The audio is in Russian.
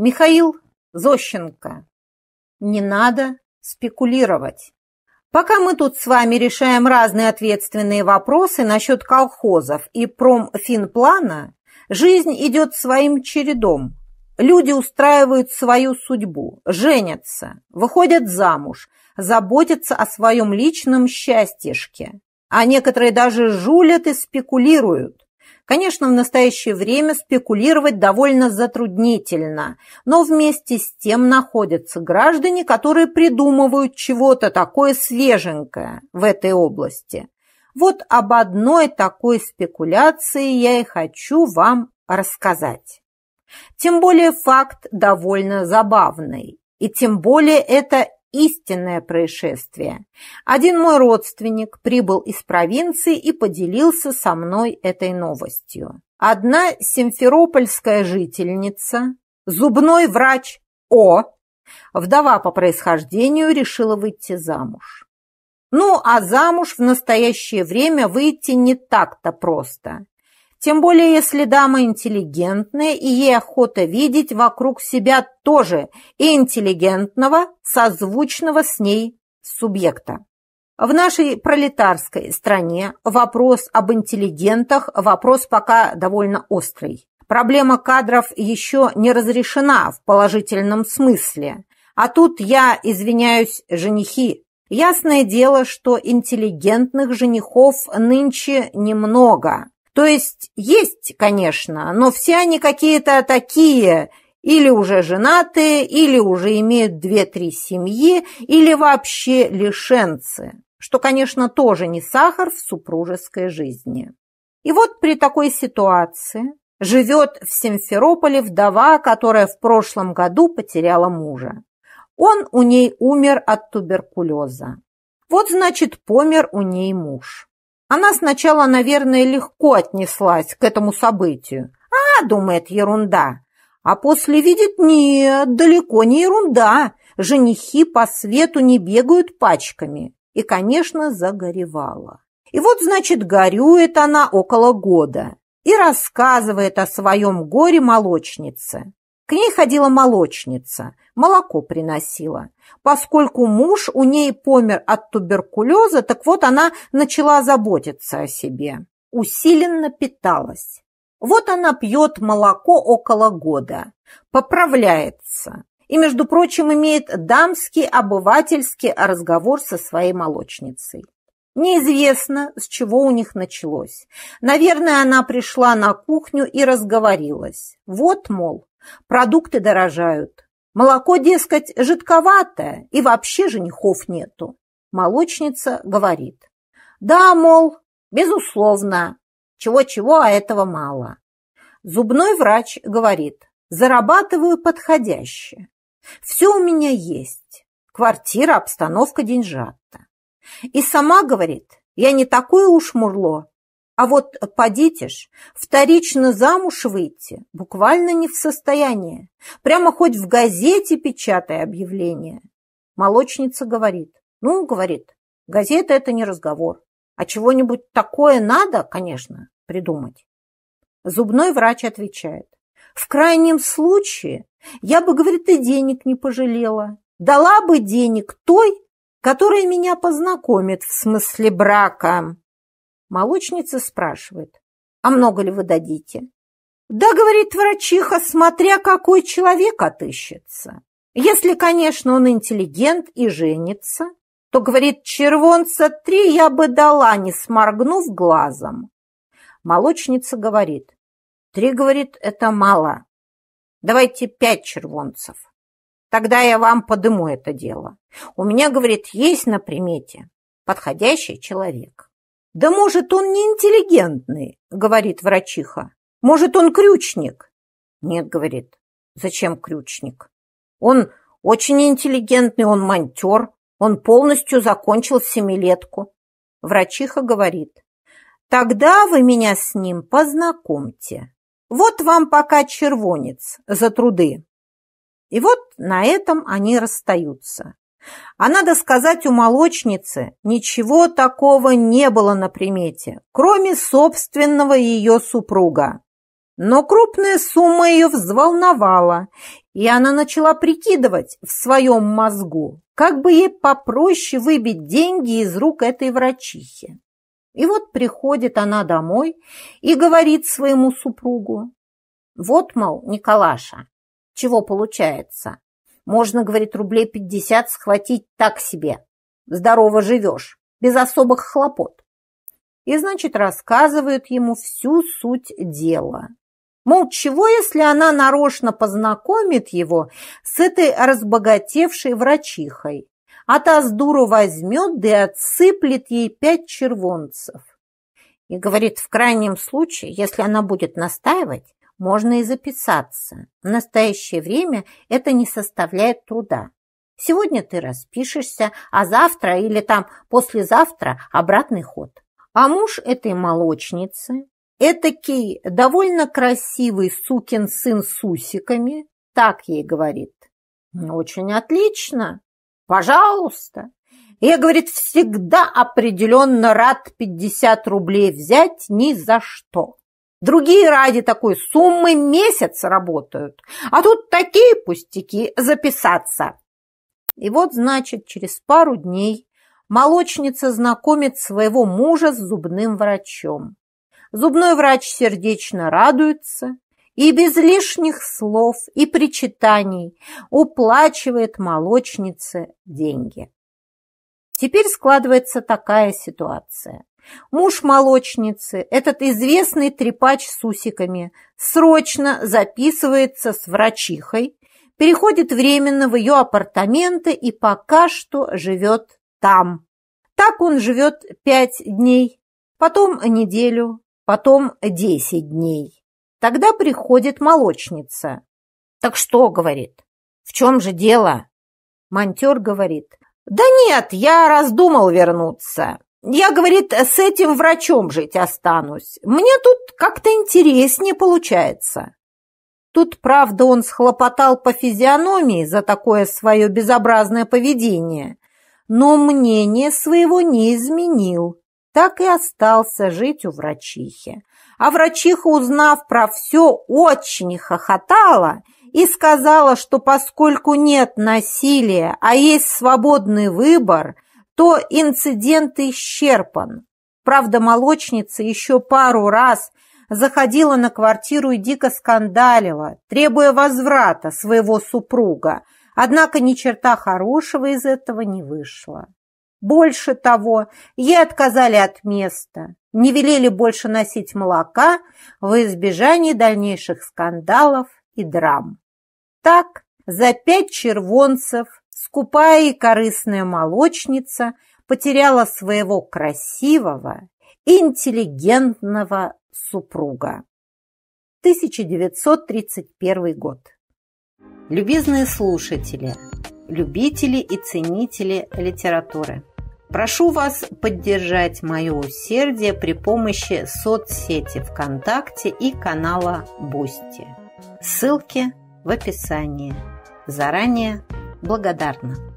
Михаил Зощенко, не надо спекулировать. Пока мы тут с вами решаем разные ответственные вопросы насчет колхозов и промфинплана, жизнь идет своим чередом. Люди устраивают свою судьбу, женятся, выходят замуж, заботятся о своем личном счастьишке. А некоторые даже жулят и спекулируют. Конечно, в настоящее время спекулировать довольно затруднительно, но вместе с тем находятся граждане, которые придумывают чего-то такое свеженькое в этой области. Вот об одной такой спекуляции я и хочу вам рассказать. Тем более факт довольно забавный, и тем более это истинное происшествие. Один мой родственник прибыл из провинции и поделился со мной этой новостью. Одна симферопольская жительница, зубной врач О, вдова по происхождению, решила выйти замуж. Ну, а замуж в настоящее время выйти не так-то просто. Тем более, если дама интеллигентная, и ей охота видеть вокруг себя тоже интеллигентного, созвучного с ней субъекта. В нашей пролетарской стране вопрос об интеллигентах – вопрос пока довольно острый. Проблема кадров еще не разрешена в положительном смысле. А тут я, извиняюсь, женихи Ясное дело, что интеллигентных женихов нынче немного. То есть есть, конечно, но все они какие-то такие, или уже женатые, или уже имеют две-три семьи, или вообще лишенцы, что, конечно, тоже не сахар в супружеской жизни. И вот при такой ситуации живет в Симферополе вдова, которая в прошлом году потеряла мужа. Он у ней умер от туберкулеза. Вот, значит, помер у ней муж. Она сначала, наверное, легко отнеслась к этому событию. «А, — думает, — ерунда!» А после видит, нет, далеко не ерунда. Женихи по свету не бегают пачками. И, конечно, загоревала. И вот, значит, горюет она около года и рассказывает о своем горе молочнице. К ней ходила молочница, молоко приносила. Поскольку муж у ней помер от туберкулеза, так вот она начала заботиться о себе. Усиленно питалась. Вот она пьет молоко около года, поправляется и, между прочим, имеет дамский обывательский разговор со своей молочницей. Неизвестно, с чего у них началось. Наверное, она пришла на кухню и разговорилась. Вот, мол, Продукты дорожают. Молоко, дескать, жидковатое, и вообще женихов нету. Молочница говорит. Да, мол, безусловно. Чего-чего, а этого мало. Зубной врач говорит. Зарабатываю подходящее. Все у меня есть. Квартира, обстановка, деньжата. И сама говорит, я не такое уж мурло, а вот подите ж вторично замуж выйти буквально не в состоянии. Прямо хоть в газете печатай объявление. Молочница говорит. Ну, говорит, газета – это не разговор. А чего-нибудь такое надо, конечно, придумать. Зубной врач отвечает. В крайнем случае я бы, говорит, и денег не пожалела. Дала бы денег той, которая меня познакомит в смысле брака. Молочница спрашивает, а много ли вы дадите? Да, говорит врачиха, смотря какой человек отыщется. Если, конечно, он интеллигент и женится, то, говорит, червонца три я бы дала, не сморгнув глазом. Молочница говорит, три, говорит, это мало. Давайте пять червонцев. Тогда я вам подыму это дело. У меня, говорит, есть на примете подходящий человек. «Да может, он не интеллигентный», — говорит врачиха. «Может, он крючник?» «Нет», — говорит. «Зачем крючник? Он очень интеллигентный, он монтер, он полностью закончил семилетку». Врачиха говорит. «Тогда вы меня с ним познакомьте. Вот вам пока червонец за труды». И вот на этом они расстаются. А надо сказать, у молочницы ничего такого не было на примете, кроме собственного ее супруга. Но крупная сумма ее взволновала, и она начала прикидывать в своем мозгу, как бы ей попроще выбить деньги из рук этой врачихи. И вот приходит она домой и говорит своему супругу, «Вот, мол, Николаша, чего получается, можно, говорит, рублей пятьдесят схватить так себе. Здорово живешь, без особых хлопот. И, значит, рассказывают ему всю суть дела. Мол, чего, если она нарочно познакомит его с этой разбогатевшей врачихой, а та с дуру возьмет да и отсыплет ей пять червонцев. И говорит, в крайнем случае, если она будет настаивать, можно и записаться. В настоящее время это не составляет труда. Сегодня ты распишешься, а завтра или там послезавтра обратный ход. А муж этой молочницы, этакий довольно красивый сукин сын с усиками, так ей говорит. Очень отлично, пожалуйста. Я, говорит, всегда определенно рад 50 рублей взять ни за что. Другие ради такой суммы месяц работают. А тут такие пустяки записаться. И вот, значит, через пару дней молочница знакомит своего мужа с зубным врачом. Зубной врач сердечно радуется и без лишних слов и причитаний уплачивает молочнице деньги. Теперь складывается такая ситуация. Муж молочницы, этот известный трепач с усиками, срочно записывается с врачихой, переходит временно в ее апартаменты и пока что живет там. Так он живет пять дней, потом неделю, потом десять дней. Тогда приходит молочница. «Так что?» — говорит. «В чем же дело?» Монтер говорит. «Да нет, я раздумал вернуться. Я, говорит, с этим врачом жить останусь. Мне тут как-то интереснее получается. Тут, правда, он схлопотал по физиономии за такое свое безобразное поведение, но мнение своего не изменил, так и остался жить у врачихи. А врачиха, узнав про все, очень хохотала и сказала, что поскольку нет насилия, а есть свободный выбор – то инцидент исчерпан. Правда, молочница еще пару раз заходила на квартиру и дико скандалила, требуя возврата своего супруга, однако ни черта хорошего из этого не вышло. Больше того, ей отказали от места, не велели больше носить молока во избежание дальнейших скандалов и драм. Так за пять червонцев скупая и корыстная молочница потеряла своего красивого, интеллигентного супруга. 1931 год. Любезные слушатели, любители и ценители литературы, прошу вас поддержать мое усердие при помощи соцсети ВКонтакте и канала Бусти. Ссылки в описании. Заранее благодарна.